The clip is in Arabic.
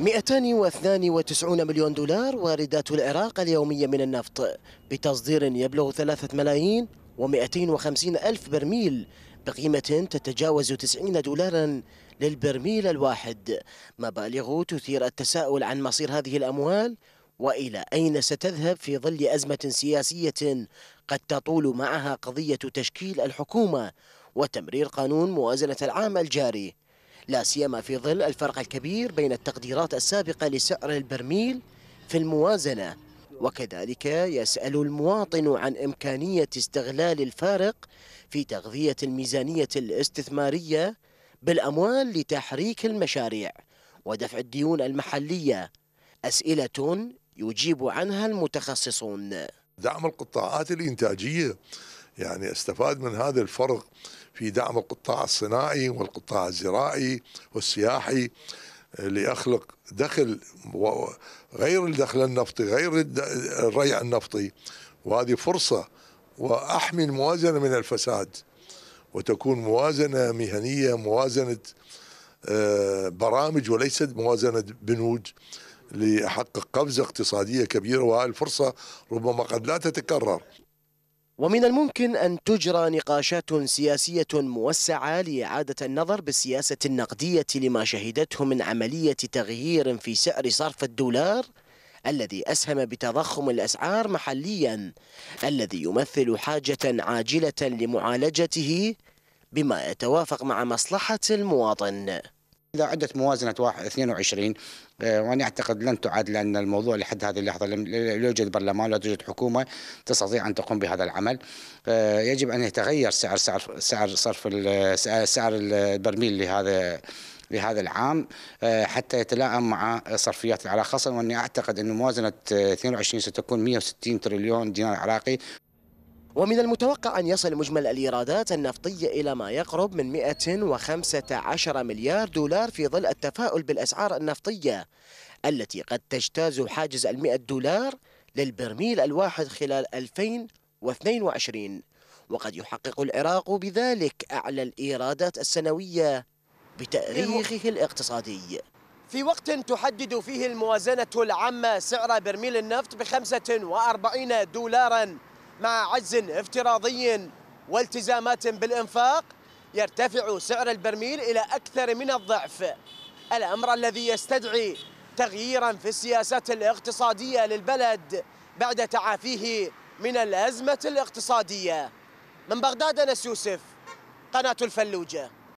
292 مليون دولار واردات العراق اليومية من النفط بتصدير يبلغ 3 ملايين و250 ألف برميل بقيمة تتجاوز 90 دولاراً للبرميل الواحد مبالغ تثير التساؤل عن مصير هذه الأموال وإلى أين ستذهب في ظل أزمة سياسية قد تطول معها قضية تشكيل الحكومة وتمرير قانون موازنة العام الجاري لا سيما في ظل الفرق الكبير بين التقديرات السابقة لسعر البرميل في الموازنة وكذلك يسأل المواطن عن إمكانية استغلال الفارق في تغذية الميزانية الاستثمارية بالأموال لتحريك المشاريع ودفع الديون المحلية أسئلة يجيب عنها المتخصصون دعم القطاعات الإنتاجية يعني استفاد من هذا الفرق في دعم القطاع الصناعي والقطاع الزراعي والسياحي آه، ليخلق دخل غير الدخل النفطي غير الريع النفطي وهذه فرصة وأحمي الموازنة من الفساد وتكون موازنة مهنية موازنة آه، برامج وليست موازنة بنود ليحقق قفزة اقتصادية كبيرة وهذه الفرصة ربما قد لا تتكرر ومن الممكن أن تجرى نقاشات سياسية موسعة لإعادة النظر بالسياسة النقدية لما شهدته من عملية تغيير في سعر صرف الدولار الذي أسهم بتضخم الأسعار محليا الذي يمثل حاجة عاجلة لمعالجته بما يتوافق مع مصلحة المواطن إذا عدت موازنة 22 آه، وأنا أعتقد لن تعاد لأن الموضوع لحد هذه اللحظة لا يوجد برلمان لا توجد حكومة تستطيع أن تقوم بهذا العمل آه، يجب أن يتغير سعر سعر سعر صرف سعر البرميل لهذا لهذا العام آه، حتى يتلائم مع صرفيات العراق خاصة وأني أعتقد أن موازنة 22 ستكون 160 تريليون دينار عراقي ومن المتوقع أن يصل مجمل الإيرادات النفطية إلى ما يقرب من 115 مليار دولار في ظل التفاؤل بالأسعار النفطية التي قد تجتاز حاجز المئة دولار للبرميل الواحد خلال 2022 وقد يحقق العراق بذلك أعلى الإيرادات السنوية بتاريخه الاقتصادي في وقت تحدد فيه الموازنة العامة سعر برميل النفط ب 45 دولارا مع عجز افتراضي والتزامات بالإنفاق يرتفع سعر البرميل إلى أكثر من الضعف الأمر الذي يستدعي تغييرا في السياسات الاقتصادية للبلد بعد تعافيه من الأزمة الاقتصادية من بغداد أنس يوسف قناة الفلوجة